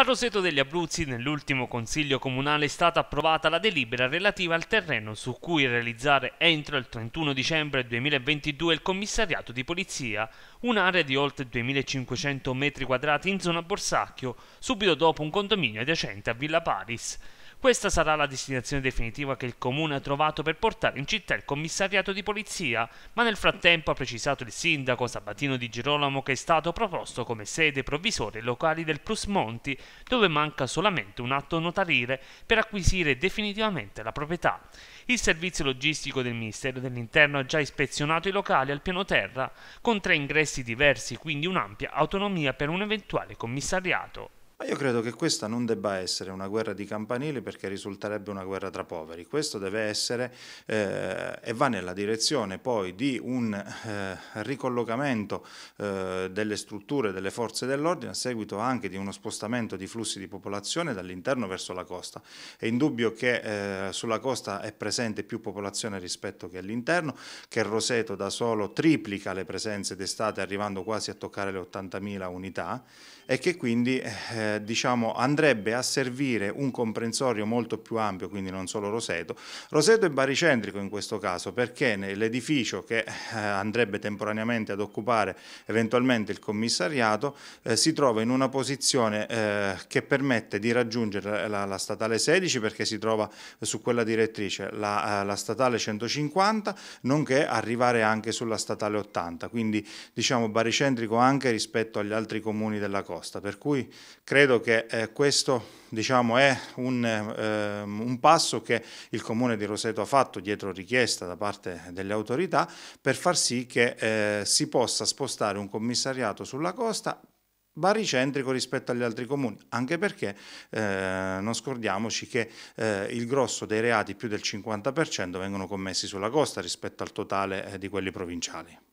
A Roseto degli Abruzzi nell'ultimo Consiglio Comunale è stata approvata la delibera relativa al terreno su cui realizzare entro il 31 dicembre 2022 il commissariato di polizia, un'area di oltre 2500 m2 in zona Borsacchio, subito dopo un condominio adiacente a Villa Paris. Questa sarà la destinazione definitiva che il comune ha trovato per portare in città il commissariato di polizia, ma nel frattempo ha precisato il sindaco Sabatino Di Girolamo che è stato proposto come sede provvisoria i locali del Plus Monti, dove manca solamente un atto notarile per acquisire definitivamente la proprietà. Il servizio logistico del Ministero dell'Interno ha già ispezionato i locali al piano terra, con tre ingressi diversi, quindi un'ampia autonomia per un eventuale commissariato. Ma io credo che questa non debba essere una guerra di campanili perché risulterebbe una guerra tra poveri. Questo deve essere eh, e va nella direzione poi di un eh, ricollocamento eh, delle strutture, delle forze dell'ordine a seguito anche di uno spostamento di flussi di popolazione dall'interno verso la costa. È indubbio che eh, sulla costa è presente più popolazione rispetto che all'interno, che Roseto da solo triplica le presenze d'estate arrivando quasi a toccare le 80.000 unità e che quindi eh, eh, diciamo, andrebbe a servire un comprensorio molto più ampio, quindi non solo Roseto. Roseto è baricentrico in questo caso perché nell'edificio che eh, andrebbe temporaneamente ad occupare eventualmente il commissariato eh, si trova in una posizione eh, che permette di raggiungere la, la, statale 16 perché si trova su quella direttrice la, eh, la statale 150 nonché arrivare anche sulla statale 80, quindi diciamo baricentrico anche rispetto agli altri comuni della costa, per cui credo credo che eh, questo diciamo, è un, eh, un, passo che il Comune di Roseto ha fatto dietro richiesta da parte delle autorità per far sì che eh, si possa spostare un commissariato sulla costa baricentrico rispetto agli altri comuni, anche perché eh, non scordiamoci che eh, il grosso dei reati, più del 50%, vengono commessi sulla costa rispetto al totale eh, di quelli provinciali.